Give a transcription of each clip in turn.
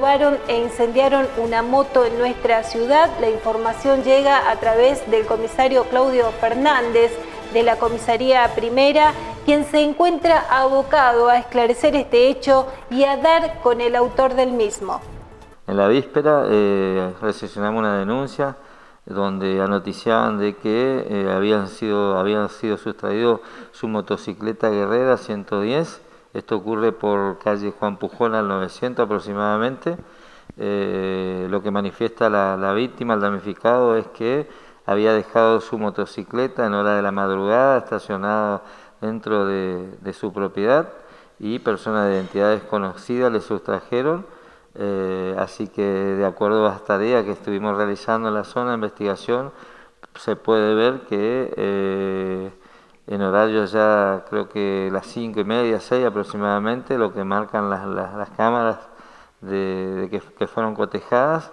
robaron e incendiaron una moto en nuestra ciudad. La información llega a través del comisario Claudio Fernández de la comisaría primera, quien se encuentra abocado a esclarecer este hecho y a dar con el autor del mismo. En la víspera eh, una denuncia donde anoticiaban de que eh, habían, sido, habían sido sustraídos su motocicleta guerrera 110 esto ocurre por calle Juan Pujol al 900 aproximadamente. Eh, lo que manifiesta la, víctima, el damnificado, es que había dejado su motocicleta en hora de la madrugada estacionada dentro de, su propiedad y personas de identidad desconocida le sustrajeron. Eh, así que de acuerdo a las tareas que estuvimos realizando en la zona de investigación, se puede ver que eh, en horario ya creo que las cinco y media, seis aproximadamente, lo que marcan las, cámaras que, fueron cotejadas,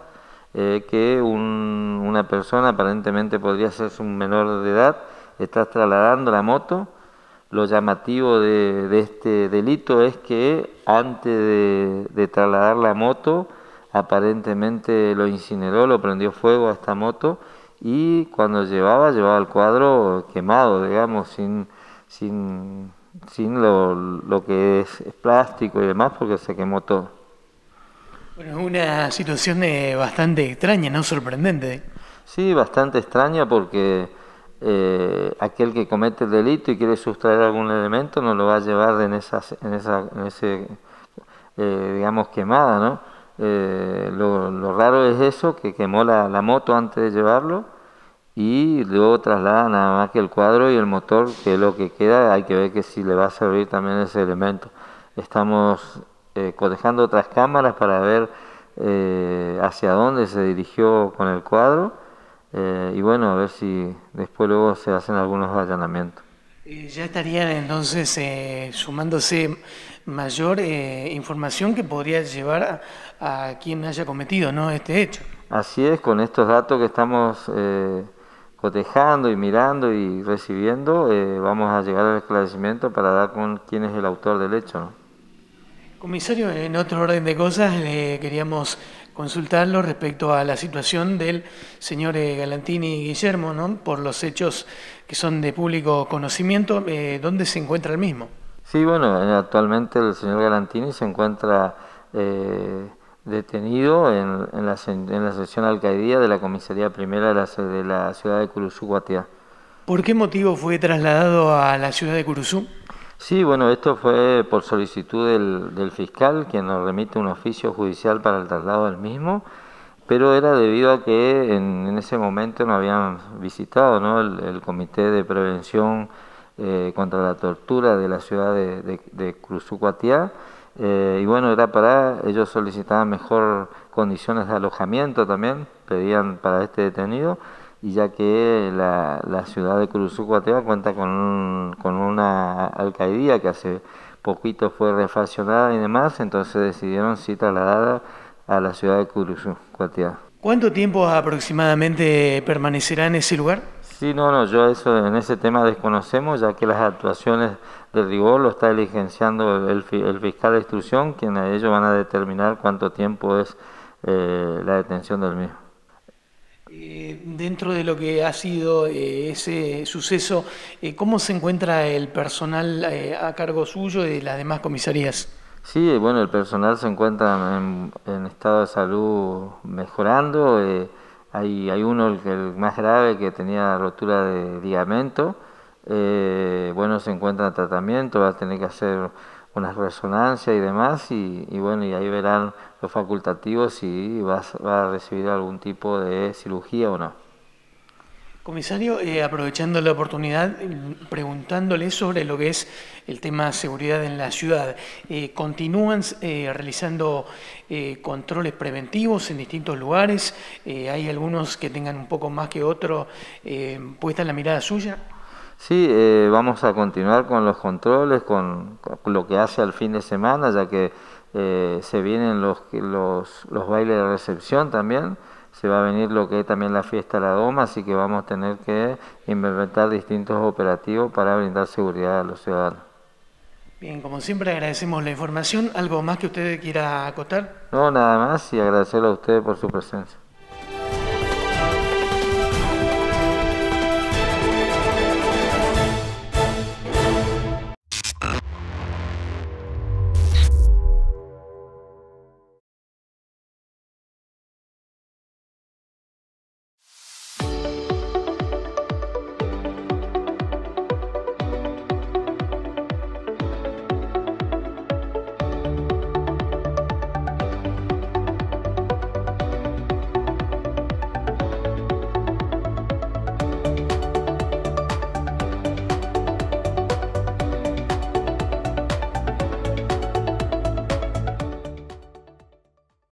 eh, que una persona aparentemente podría ser un menor de edad, está trasladando la moto. Lo llamativo de, este delito es que antes de, de trasladar la moto, aparentemente lo incineró, lo prendió fuego a esta moto y cuando llevaba, llevaba el cuadro quemado, digamos, sin, sin, lo, lo que es, plástico y demás, porque se quemó todo. Bueno, es una situación eh, bastante extraña, ¿no? Sorprendente. Sí, bastante extraña porque eh, aquel que comete el delito y quiere sustraer algún elemento no lo va a llevar en, en, esa, en ese, eh, digamos, quemada, ¿no? Eh, lo, raro es eso, que quemó la, moto antes de llevarlo y luego traslada nada más que el cuadro y el motor, que es lo que queda, hay que ver que si le va a servir también ese elemento. Estamos eh, cotejando otras cámaras para ver eh, hacia dónde se dirigió con el cuadro eh, y bueno, a ver si después luego se hacen algunos allanamientos. Eh, ya estarían entonces sumándose mayor eh, información que podría llevar a, quien haya cometido ¿no? este hecho. Así es, con estos datos que estamos eh, cotejando y mirando y recibiendo, eh, vamos a llegar al esclarecimiento para dar con quién es el autor del hecho. Comisario, en otro orden de cosas, le queríamos consultarlo respecto a la situación del señor Galantini y Guillermo, ¿no? por los hechos que son de público conocimiento, ¿dónde se encuentra el mismo? Sí, bueno, actualmente el señor Galantini se encuentra eh, detenido en, la, en, la, sección Alcaidía de la comisaría primera de la, ciudad de Curuzú, Guatea. ¿Por qué motivo fue trasladado a la ciudad de Curuzú? Sí, bueno, esto fue por solicitud del, del, fiscal, quien nos remite un oficio judicial para el traslado del mismo, pero era debido a que en, ese momento no habían visitado ¿no? el, Comité de Prevención eh, contra la tortura de la ciudad de, de, eh, y bueno, era para, ellos solicitaban mejor condiciones de alojamiento también, pedían para este detenido, y ya que la, ciudad de Cuatía cuenta con, con una alcaldía que hace poquito fue refaccionada y demás, entonces decidieron sí trasladada a la ciudad de Cruz ¿Cuánto tiempo aproximadamente permanecerá en ese lugar? Sí, no, no, yo eso en ese tema desconocemos, ya que las actuaciones del rigor lo está diligenciando el, fiscal de instrucción, quien a ellos van a determinar cuánto tiempo es eh, la detención del mismo. Eh, dentro de lo que ha sido eh, ese suceso, ¿cómo se encuentra el personal a cargo suyo y las demás comisarías? Sí, bueno, el personal se encuentra en, en estado de salud mejorando. Hay, uno, el, más grave, que tenía rotura de ligamento. Eh, bueno, se encuentra en tratamiento, va a tener que hacer unas resonancias y demás. Y, y bueno, y ahí verán los facultativos si va a recibir algún tipo de cirugía o no. Comisario, eh, aprovechando la oportunidad, eh, preguntándole sobre lo que es el tema seguridad en la ciudad. Eh, ¿Continúan realizando controles preventivos en distintos lugares? ¿Hay algunos que tengan un poco más que otros puesta en la mirada suya? Sí, vamos a continuar con los controles, con, lo que hace al fin de semana, ya que se vienen los, los bailes de recepción también se va a venir lo que es también la fiesta de la Doma, así que vamos a tener que implementar distintos operativos para brindar seguridad a los ciudadanos. Bien, como siempre agradecemos la información. ¿Algo más que usted quiera acotar? No, nada más y agradecerle a usted por su presencia.